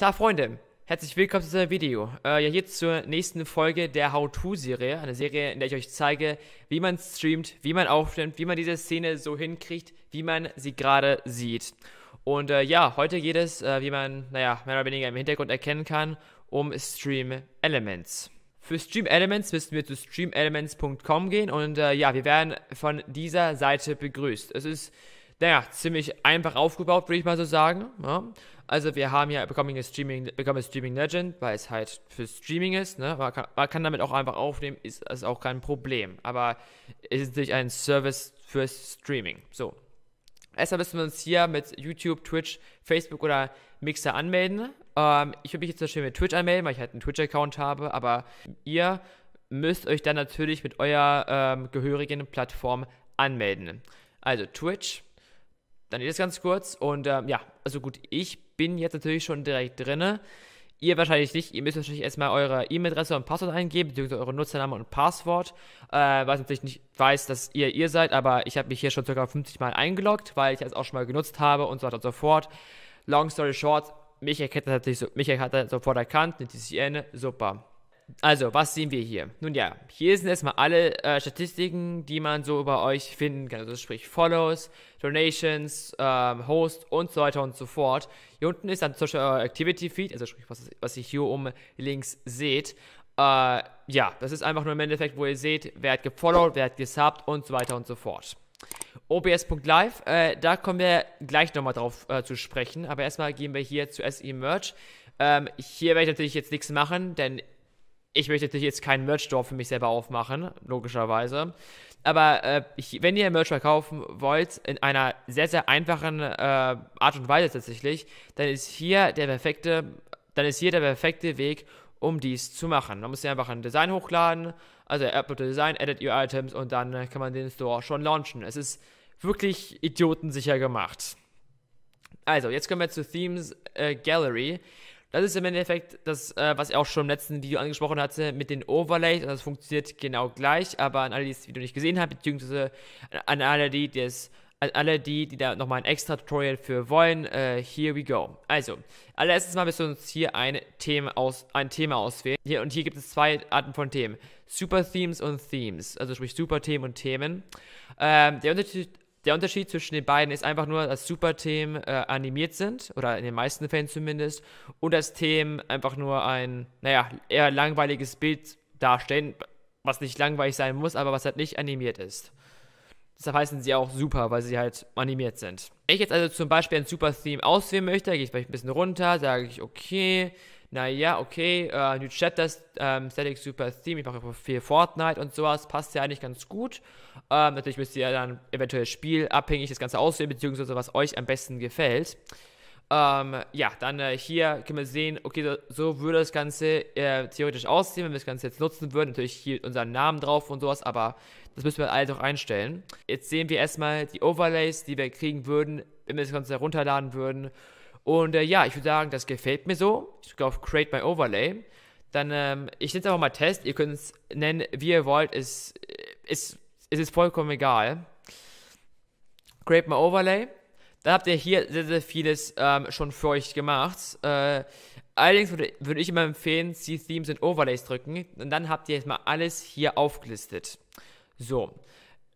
Da, Freunde, herzlich willkommen zu diesem Video. Äh, ja, hier zur nächsten Folge der How-To-Serie. Eine Serie, in der ich euch zeige, wie man streamt, wie man aufnimmt, wie man diese Szene so hinkriegt, wie man sie gerade sieht. Und äh, ja, heute geht es, äh, wie man, naja, mehr oder weniger im Hintergrund erkennen kann, um Stream Elements. Für Stream Elements müssen wir zu streamelements.com gehen und äh, ja, wir werden von dieser Seite begrüßt. Es ist naja, ziemlich einfach aufgebaut, würde ich mal so sagen. Ja. Ne? Also wir haben hier Becoming a Streaming, Become a Streaming Legend, weil es halt für Streaming ist. Ne? Man, kann, man kann damit auch einfach aufnehmen, ist, ist auch kein Problem. Aber es ist natürlich ein Service für Streaming. So. Erstmal müssen wir uns hier mit YouTube, Twitch, Facebook oder Mixer anmelden. Ähm, ich würde mich jetzt natürlich mit Twitch anmelden, weil ich halt einen Twitch-Account habe, aber ihr müsst euch dann natürlich mit eurer ähm, gehörigen Plattform anmelden. Also Twitch, dann geht es ganz kurz. Und ähm, ja, also gut, ich bin jetzt natürlich schon direkt drinne. Ihr wahrscheinlich nicht. Ihr müsst natürlich erstmal eure E-Mail-Adresse und Passwort eingeben, beziehungsweise eure Nutzername und Passwort. Äh, weil natürlich nicht weiß, dass ihr ihr seid, aber ich habe mich hier schon ca. 50 Mal eingeloggt, weil ich das auch schon mal genutzt habe und so weiter und so fort. Long story short, mich erkennt er natürlich so, mich hat er sofort erkannt, eine DCN, super also, was sehen wir hier? Nun ja, hier sind erstmal alle äh, Statistiken, die man so über euch finden kann. Also sprich Follows, Donations, ähm, Host und so weiter und so fort. Hier unten ist dann Social Activity Feed, also sprich, was, was ihr hier oben links seht. Äh, ja, das ist einfach nur im Endeffekt, wo ihr seht, wer hat gefollowt, wer hat gesubbt und so weiter und so fort. OBS.live, äh, da kommen wir gleich nochmal drauf äh, zu sprechen, aber erstmal gehen wir hier zu SE Merch. Ähm, hier werde ich natürlich jetzt nichts machen, denn ich möchte natürlich jetzt keinen Merch-Store für mich selber aufmachen, logischerweise. Aber äh, ich, wenn ihr Merch verkaufen wollt, in einer sehr, sehr einfachen äh, Art und Weise tatsächlich, dann ist hier der perfekte, dann ist hier der perfekte Weg, um dies zu machen. Man muss hier einfach ein Design hochladen, also upload Design, edit your items und dann äh, kann man den Store schon launchen. Es ist wirklich idiotensicher gemacht. Also, jetzt kommen wir zu Themes äh, Gallery. Das ist im Endeffekt das, äh, was ich auch schon im letzten Video angesprochen hatte mit den Overlays. Also das funktioniert genau gleich, aber an alle, die das Video nicht gesehen haben, beziehungsweise an alle, die das an alle die, die da nochmal ein extra Tutorial für wollen, äh, here we go. Also, allererstes mal müssen wir uns hier ein Thema, aus, ein Thema auswählen. Hier, und hier gibt es zwei Arten von Themen. Super Themes und Themes. Also sprich Super Themen und Themen. Ähm, der Unterschied, der Unterschied zwischen den beiden ist einfach nur, dass Superthemen äh, animiert sind, oder in den meisten Fällen zumindest, und dass Themen einfach nur ein, naja, eher langweiliges Bild darstellen, was nicht langweilig sein muss, aber was halt nicht animiert ist. Deshalb heißen sie auch super, weil sie halt animiert sind. Wenn ich jetzt also zum Beispiel ein super Theme auswählen möchte, gehe ich vielleicht ein bisschen runter, sage ich, okay, naja, okay, äh, New Chapters, ähm, Static Super Theme, ich mache viel Fortnite und sowas, passt ja eigentlich ganz gut. Ähm, natürlich müsst ihr dann eventuell spielabhängig das Ganze auswählen, beziehungsweise was euch am besten gefällt. Ähm, ja, dann äh, hier können wir sehen, okay, so, so würde das Ganze äh, theoretisch aussehen, wenn wir das Ganze jetzt nutzen würden. Natürlich hier unseren Namen drauf und sowas, aber das müssen wir alles auch einstellen. Jetzt sehen wir erstmal die Overlays, die wir kriegen würden, wenn wir das Ganze herunterladen würden. Und äh, ja, ich würde sagen, das gefällt mir so. Ich drücke auf Create My Overlay. Dann, ähm, ich nenne es einfach mal Test. Ihr könnt es nennen, wie ihr wollt. Es, äh, es, es ist vollkommen egal. Create My Overlay. Da habt ihr hier sehr, sehr vieles ähm, schon für euch gemacht. Äh, allerdings würde, würde ich immer empfehlen, Sie Themes und Overlays drücken. Und dann habt ihr jetzt mal alles hier aufgelistet. So.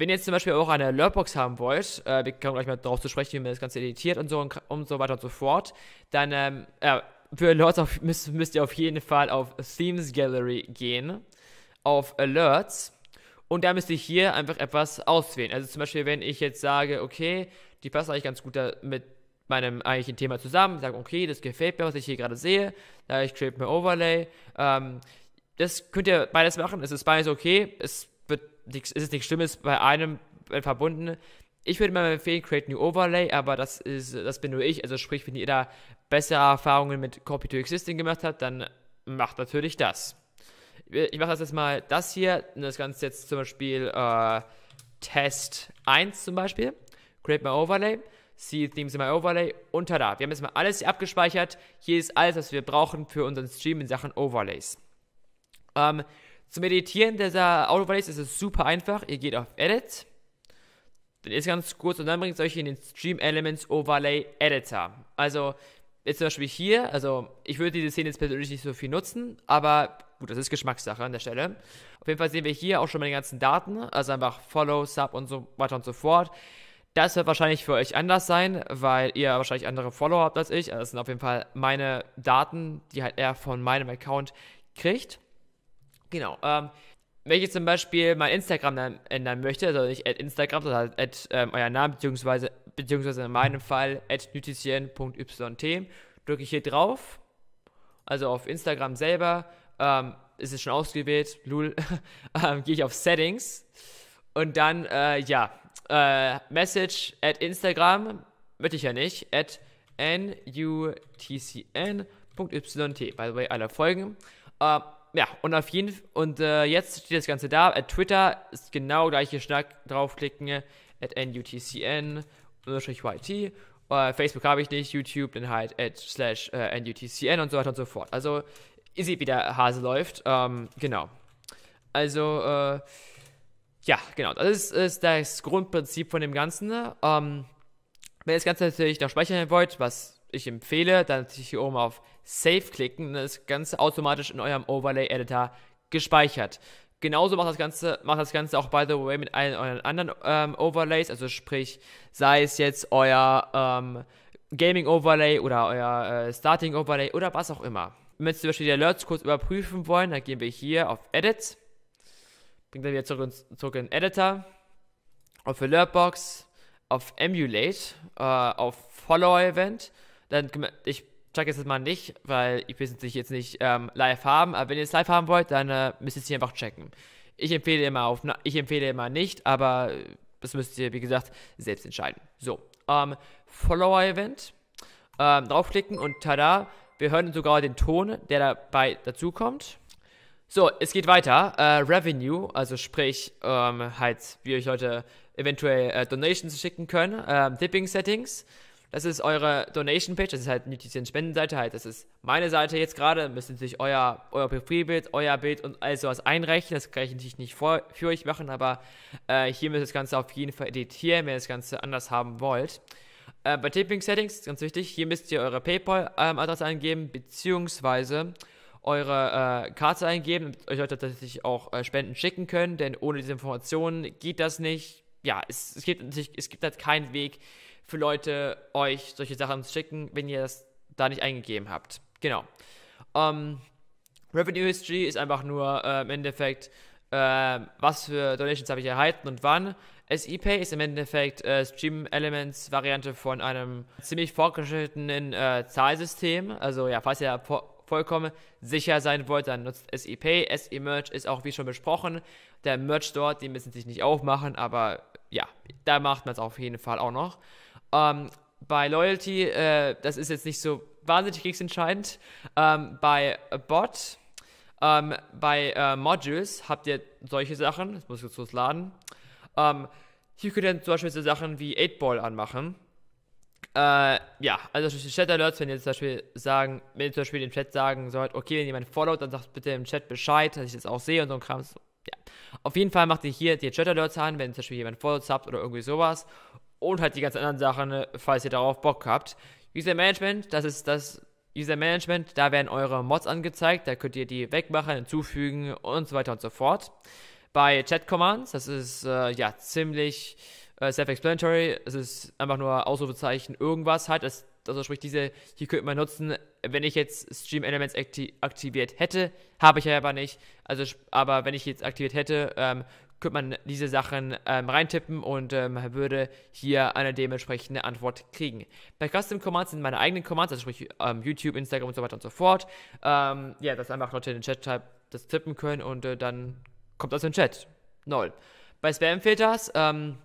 Wenn ihr jetzt zum Beispiel auch eine Alertbox haben wollt, äh, wir kommen gleich mal drauf zu sprechen, wie man das Ganze editiert und so, und, und so weiter und so fort, dann ähm, äh, für Alerts auf, müsst, müsst, ihr auf jeden Fall auf Themes Gallery gehen, auf Alerts und da müsst ihr hier einfach etwas auswählen. Also zum Beispiel, wenn ich jetzt sage, okay, die passt eigentlich ganz gut da mit meinem eigentlichen Thema zusammen, sage, okay, das gefällt mir, was ich hier gerade sehe, da ich create mir Overlay, ähm, das könnt ihr beides machen, es ist beides okay, es nichts, ist es nichts Schlimmes bei einem äh, verbunden. Ich würde mal empfehlen, Create New Overlay, aber das ist, das bin nur ich. Also sprich, wenn ihr da bessere Erfahrungen mit Copy to Existing gemacht habt, dann macht natürlich das. Ich mache das jetzt mal das hier, das Ganze jetzt zum Beispiel äh, Test 1 zum Beispiel. Create my Overlay. See Themes in my Overlay und tada. Wir haben jetzt mal alles hier abgespeichert. Hier ist alles, was wir brauchen für unseren Stream in Sachen Overlays. Ähm, zum Editieren dieser Autoplays ist es super einfach. Ihr geht auf Edit, dann ist ganz kurz und dann bringt es euch in den Stream Elements Overlay Editor. Also jetzt zum Beispiel hier, also ich würde diese Szene jetzt persönlich nicht so viel nutzen, aber gut, das ist Geschmackssache an der Stelle. Auf jeden Fall sehen wir hier auch schon mal die ganzen Daten, also einfach Follow, Sub und so weiter und so fort. Das wird wahrscheinlich für euch anders sein, weil ihr wahrscheinlich andere Follower habt als ich. Also das sind auf jeden Fall meine Daten, die halt er von meinem Account kriegt. Genau. Ähm, wenn ich jetzt zum Beispiel mein Instagram ändern möchte, also nicht at Instagram, sondern halt at ähm, euer Name, beziehungsweise, beziehungsweise in meinem Fall at nutizien.yt, drücke ich hier drauf, also auf Instagram selber, ähm, ist es schon ausgewählt, lul, ähm, gehe ich auf Settings und dann, äh, ja, äh, Message at Instagram, möchte ich ja nicht, at nutcn.yt, by the way, alle Folgen. Äh, ja, und auf jeden Fall, und äh, jetzt steht das Ganze da. At Twitter ist genau gleiche Schnack. Draufklicken. At NUTCN. Unterstrich YT. Uh, äh, Facebook habe ich nicht. YouTube dann halt at slash uh, äh, NUTCN und so weiter und so fort. Also, ihr seht, wie der Hase läuft. Ähm, genau. Also, äh, ja, genau. Das ist, ist, das Grundprinzip von dem Ganzen. Ähm, wenn ihr das Ganze natürlich noch speichern wollt, was ich empfehle, dann natürlich hier oben auf Save klicken. Das ist ganz automatisch in eurem Overlay-Editor gespeichert. Genauso macht das Ganze, macht das Ganze auch, by the way, mit allen euren anderen ähm, Overlays, also sprich, sei es jetzt euer ähm, Gaming Overlay oder euer äh, Starting Overlay oder was auch immer. Wenn wir zum Beispiel die Alerts kurz überprüfen wollen, dann gehen wir hier auf Edit, bringt dann wieder zurück, in, zurück in Editor, auf Alertbox, auf Emulate, äh, auf Follower Event, dann ich Check jetzt mal nicht, weil ich will es jetzt nicht ähm, live haben, aber wenn ihr es live haben wollt, dann äh, müsst ihr es hier einfach checken. Ich empfehle immer auf, ich empfehle immer nicht, aber äh, das müsst ihr, wie gesagt, selbst entscheiden. So, ähm, Follower-Event, ähm, draufklicken und tada, wir hören sogar den Ton, der dabei dazukommt. So, es geht weiter. Äh, Revenue, also sprich, ähm, halt, wie euch Leute eventuell äh, Donations schicken können, ähm, Tipping-Settings. Das ist eure Donation-Page, das ist halt nicht die Spendenseite, halt, das ist meine Seite jetzt gerade. Müsst ihr natürlich euer, euer Profilbild, euer Bild und all sowas einreichen. Das kann ich natürlich nicht vor, für euch machen, aber äh, hier müsst ihr das Ganze auf jeden Fall editieren, wenn ihr das Ganze anders haben wollt. Äh, bei Tipping Settings, ganz wichtig, hier müsst ihr eure PayPal-Adresse ähm, eingeben, beziehungsweise eure äh, Karte eingeben, damit euch Leute tatsächlich auch äh, Spenden schicken können, denn ohne diese Informationen geht das nicht. Ja, es, es, gibt, es gibt halt keinen Weg, für Leute, euch solche Sachen zu schicken, wenn ihr das da nicht eingegeben habt. Genau. Ähm, Revenue History ist einfach nur äh, im Endeffekt, äh, was für Donations habe ich erhalten und wann. SEPay ist im Endeffekt äh, Stream Elements Variante von einem ziemlich fortgeschrittenen äh, Zahlsystem. Also ja, falls ihr vo vollkommen sicher sein wollt, dann nutzt SEPay. SE-Merch ist auch wie schon besprochen. Der Merch dort, die müssen sich nicht aufmachen, aber ja, da macht man es auf jeden Fall auch noch. Ähm, bei Loyalty, äh, das ist jetzt nicht so wahnsinnig kriegsentscheidend. Ähm, bei Bot, ähm, bei äh, Modules habt ihr solche Sachen. Das muss ich jetzt losladen. Ähm, hier könnt ihr zum Beispiel so Sachen wie 8-Ball anmachen. Äh, ja, also Chat Alerts, wenn ihr zum Beispiel sagen, wenn ihr zum Beispiel im Chat sagen sollt, okay, wenn jemand followt, dann sagt bitte im Chat Bescheid, dass ich das auch sehe und so ein Kram. Ja. Auf jeden Fall macht ihr hier die Chat Alerts an, wenn ihr zum Beispiel jemand followt habt oder irgendwie sowas und halt die ganzen anderen Sachen, ne, falls ihr darauf Bock habt. User Management, das ist das User Management, da werden eure Mods angezeigt, da könnt ihr die wegmachen, hinzufügen und so weiter und so fort. Bei Chat Commands, das ist äh, ja ziemlich äh, self-explanatory, es ist einfach nur Ausrufezeichen irgendwas halt, das, also sprich diese, hier könnte man nutzen, wenn ich jetzt Stream Elements aktiviert hätte, habe ich ja aber nicht, also aber wenn ich jetzt aktiviert hätte, ähm, könnte man diese Sachen ähm, reintippen und ähm, würde hier eine dementsprechende Antwort kriegen. Bei Custom Commands sind meine eigenen Commands, also sprich ähm, YouTube, Instagram und so weiter und so fort. Ähm, ja, dass einfach Leute in den Chat das tippen können und äh, dann kommt das in den Chat. Null. Bei Spam-Filters ähm,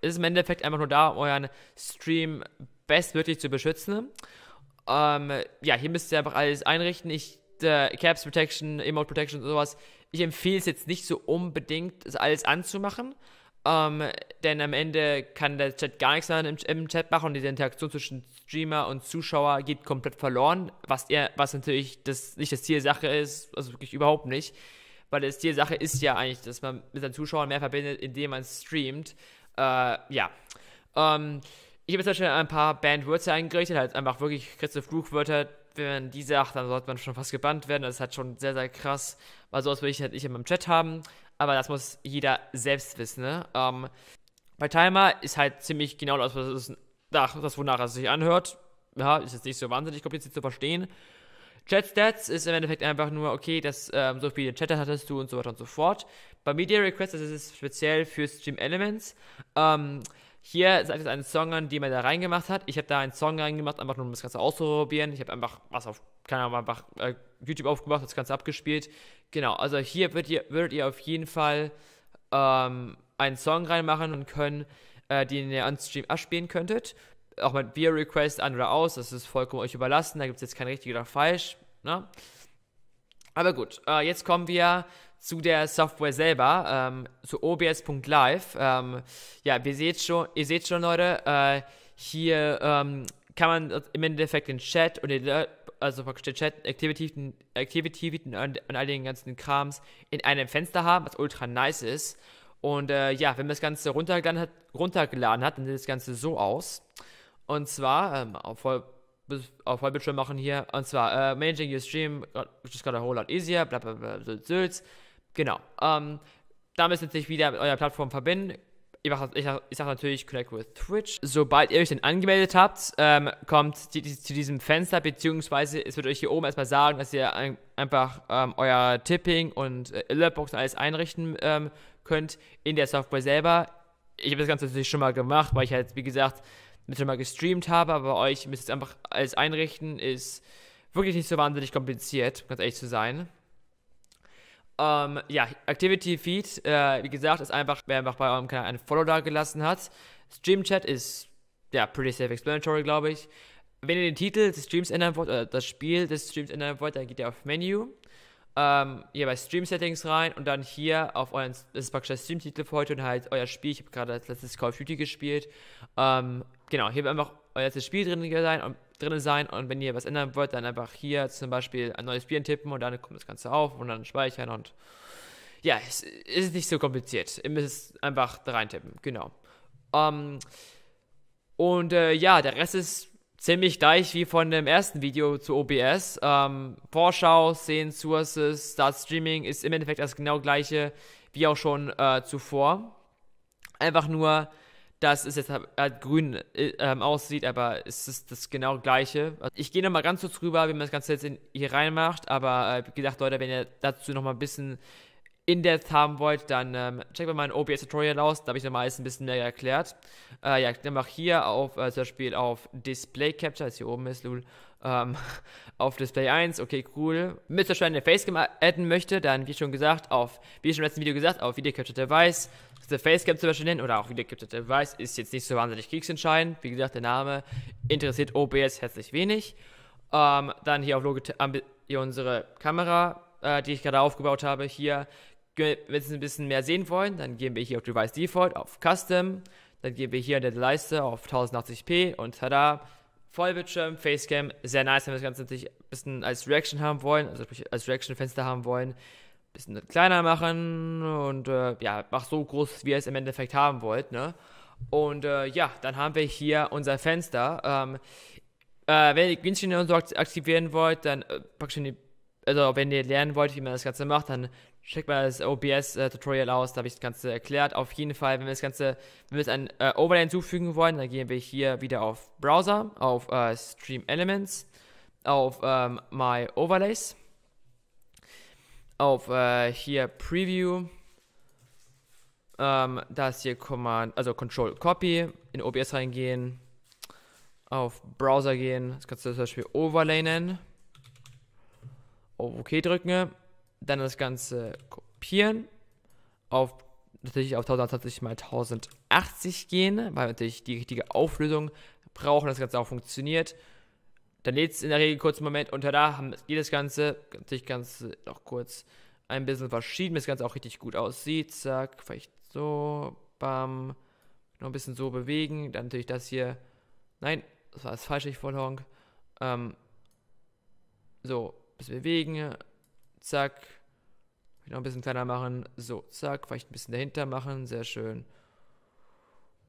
ist es im Endeffekt einfach nur da, um euren Stream bestmöglich zu beschützen. Ähm, ja, hier müsst ihr einfach alles einrichten. Ich äh, Caps Protection, Emote Protection und sowas ich empfehle es jetzt nicht so unbedingt, das alles anzumachen. Ähm, denn am Ende kann der Chat gar nichts mehr im, im, Chat machen und diese Interaktion zwischen Streamer und Zuschauer geht komplett verloren, was er, was natürlich das nicht das Ziel der Sache ist, also wirklich überhaupt nicht. Weil das Ziel der Sache ist ja eigentlich, dass man mit seinen Zuschauern mehr verbindet, indem man streamt. Äh, ja. Ähm, ich habe jetzt zum ein paar Bandwörter eingerichtet, halt einfach wirklich kritische Fluchwörter, wenn man diese acht, dann sollte man schon fast gebannt werden. Das ist halt schon sehr, sehr krass. Weil sowas will ich halt nicht in meinem Chat haben. Aber das muss jeder selbst wissen. Ne? Ähm, bei Timer ist halt ziemlich genau das, was es, das, wonach es sich anhört. Ja, ist jetzt nicht so wahnsinnig kompliziert zu verstehen. Chat-Stats ist im Endeffekt einfach nur, okay, dass ähm, so viele Chatter hattest du und so weiter und so fort. Bei Media Requests, das ist speziell für Stream Elements. Ähm, hier ist ein Song an, den man da reingemacht hat. Ich habe da einen Song reingemacht, einfach nur um das Ganze auszuprobieren. Ich habe einfach was auf, keine Ahnung, einfach äh, YouTube aufgemacht, das Ganze abgespielt. Genau, also hier würdet ihr, würdet ihr auf jeden Fall ähm, einen Song reinmachen und können, äh, den ihr an Stream abspielen könntet. Auch mit Beer Request an oder aus, das ist vollkommen euch überlassen. Da gibt es jetzt kein richtig oder falsch. Ne? Aber gut, äh, jetzt kommen wir zu der Software selber, ähm, zu obs.live. Ähm, ja, ihr seht schon, ihr seht schon, Leute, äh, hier ähm, kann man im Endeffekt den Chat und den, also den Chat, Activity, Activity und, und all den ganzen Krams in einem Fenster haben, was ultra nice ist. Und äh, ja, wenn man das Ganze runtergeladen hat, runtergeladen hat, dann sieht das Ganze so aus. Und zwar, ähm, auf, Voll, auf Vollbildschirm machen hier, und zwar, äh, managing your stream just got a whole lot easier, bla bla bla, so, so, so, so Genau. Ähm, da müsst ihr sich wieder mit eurer Plattform verbinden. Ich sage sag natürlich Connect with Twitch. Sobald ihr euch denn angemeldet habt, ähm, kommt zu, zu diesem Fenster, beziehungsweise es wird euch hier oben erstmal sagen, dass ihr ein, einfach ähm, euer Tipping und äh, Alertbox und alles einrichten ähm, könnt in der Software selber. Ich habe das Ganze natürlich schon mal gemacht, weil ich halt, wie gesagt, schon mal gestreamt habe, aber bei euch müsst ihr einfach alles einrichten, ist wirklich nicht so wahnsinnig kompliziert, ganz ehrlich zu sein. Ähm, ja, Activity Feed, äh, wie gesagt, ist einfach, wer einfach bei eurem Kanal einen Follow da gelassen hat. Stream Chat ist, ja, pretty self-explanatory, glaube ich. Wenn ihr den Titel des Streams ändern wollt, oder das Spiel des Streams ändern wollt, dann geht ihr auf Menu, ähm, hier bei Stream Settings rein und dann hier auf euren, das ist praktisch der Stream-Titel für heute und halt euer Spiel. Ich habe gerade als letztes Call of Duty gespielt. Ähm, genau, hier wird einfach euer letztes Spiel drin sein und drin sein und wenn ihr was ändern wollt, dann einfach hier zum Beispiel ein neues Bier tippen und dann kommt das Ganze auf und dann speichern und ja, es ist nicht so kompliziert. Ihr müsst es einfach da rein tippen. genau. Ähm, und äh, ja, der Rest ist ziemlich gleich wie von dem ersten Video zu OBS. Ähm, Vorschau, Szenen, Sources, Start Streaming ist im Endeffekt das genau gleiche wie auch schon äh, zuvor. Einfach nur dass es jetzt halt, halt grün äh, ähm, aussieht, aber es ist das genau gleiche. Also ich gehe nochmal ganz kurz rüber, wie man das Ganze jetzt in, hier reinmacht, aber äh, wie gesagt, Leute, wenn ihr dazu nochmal ein bisschen in-depth haben wollt, dann ähm, checkt mal mein OBS-Tutorial aus, da habe ich nochmal alles ein bisschen mehr erklärt. Äh, ja, dann mach hier auf, äh, zum Beispiel auf Display Capture, das hier oben ist, Lul, ähm, auf Display 1, okay, cool. Wenn ihr schon eine Facecam adden möchte, dann, wie schon gesagt, auf, wie schon im letzten Video gesagt, auf Video Capture Device, The Facecam zum Beispiel nennen oder auch Video Capture Device, ist jetzt nicht so wahnsinnig kriegsentscheidend. Wie gesagt, der Name interessiert OBS herzlich wenig. Ähm, dann hier auf Logo hier unsere Kamera, äh, die ich gerade aufgebaut habe, hier wenn Sie ein bisschen mehr sehen wollen, dann gehen wir hier auf Device Default, auf Custom, dann gehen wir hier in der Leiste auf 1080p und tada, Vollbildschirm, Facecam, sehr nice, wenn wir das Ganze natürlich ein bisschen als Reaction haben wollen, also als Reaction-Fenster haben wollen, ein bisschen kleiner machen und äh, ja, mach so groß, wie ihr es im Endeffekt haben wollt, ne? Und äh, ja, dann haben wir hier unser Fenster. Ähm, äh, wenn ihr Günstige und so aktivieren wollt, dann äh, praktisch in die, also wenn ihr lernen wollt, wie man das Ganze macht, dann Check mal das OBS-Tutorial aus, da habe ich das Ganze erklärt. Auf jeden Fall, wenn wir das Ganze, wenn wir jetzt ein äh, Overlay hinzufügen wollen, dann gehen wir hier wieder auf Browser, auf äh, Stream Elements, auf ähm, My Overlays, auf äh, hier Preview, ähm, da hier Command, also Control Copy, in OBS reingehen, auf Browser gehen, das kannst du zum Beispiel Overlay nennen, auf OK drücken dann das Ganze kopieren, auf natürlich auf 1080 x 1080 gehen, weil wir natürlich die richtige Auflösung brauchen, dass das Ganze auch funktioniert. Dann lädt es in der Regel kurz einen Moment unter da, haben geht das Ganze, natürlich ganz noch kurz ein bisschen verschieden, bis das Ganze auch richtig gut aussieht. Zack, vielleicht so, bam, noch ein bisschen so bewegen, dann natürlich das hier. Nein, das war das falsche Forlong. Ähm, so, ein bisschen bewegen, zack. Noch ein bisschen kleiner machen. So, zack. Vielleicht ein bisschen dahinter machen. Sehr schön.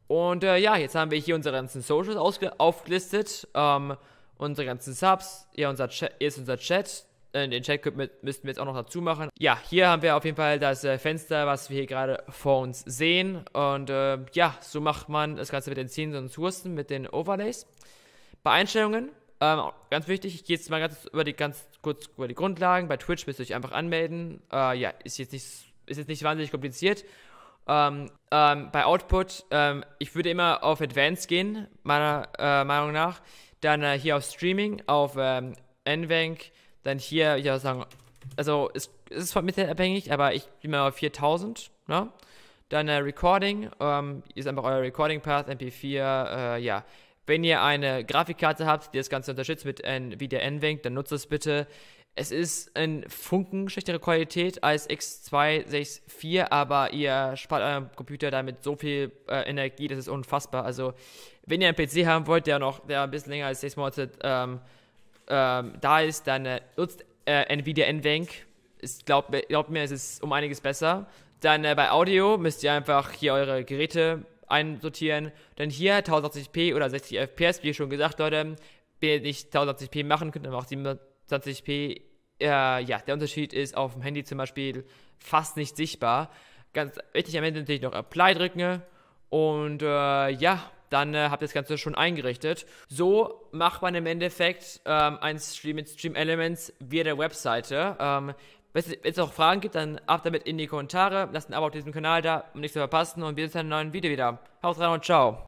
Und äh, ja, jetzt haben wir hier unsere ganzen Socials aufgelistet. Ähm, unsere ganzen Subs. Ja, unser Chat, hier ist unser Chat. Äh, den Chat müssten wir jetzt auch noch dazu machen. Ja, hier haben wir auf jeden Fall das äh, Fenster, was wir hier gerade vor uns sehen. Und äh, ja, so macht man das Ganze mit den Scenes und Sourcen, mit den Overlays. Bei Einstellungen ähm, ganz wichtig, ich gehe jetzt mal ganz, über die, ganz kurz über die Grundlagen. Bei Twitch müsst ihr euch einfach anmelden. Äh, ja, ist jetzt, nicht, ist jetzt nicht wahnsinnig kompliziert. Ähm, ähm, bei Output, ähm, ich würde immer auf Advanced gehen, meiner äh, Meinung nach. Dann äh, hier auf Streaming, auf ähm, NVENC. Dann hier, ich würde sagen, also es, es ist von Mittel abhängig, aber ich bin mal auf 4000. Ne? Dann äh, Recording, ähm, ist einfach euer Recording-Path, MP4, äh, ja. Wenn ihr eine Grafikkarte habt, die das Ganze unterstützt mit Nvidia NVENC, dann nutzt es bitte. Es ist ein Funken schlechtere Qualität als X264, aber ihr spart eurem Computer damit so viel äh, Energie, das ist unfassbar. Also, wenn ihr einen PC haben wollt, der noch der ein bisschen länger als 6 Monate ähm, ähm, da ist, dann äh, nutzt äh, Nvidia NVENC. Glaubt, glaubt mir, es ist um einiges besser. Dann äh, bei Audio müsst ihr einfach hier eure Geräte einsortieren. Denn hier 1080p oder 60 FPS, wie schon gesagt, Leute, wenn ihr nicht 1080p machen könnt, dann auch 720p. Äh, ja, der Unterschied ist auf dem Handy zum Beispiel fast nicht sichtbar. Ganz wichtig am Ende natürlich noch Apply drücken und äh, ja, dann äh, habt ihr das Ganze schon eingerichtet. So macht man im Endeffekt ähm, ein Stream mit Stream Elements via der Webseite. Ähm, wenn es noch Fragen gibt, dann ab damit in die Kommentare. Lasst ein Abo auf diesem Kanal da, um nichts zu verpassen. Und wir sehen uns in einem neuen Video wieder. Haut rein und ciao.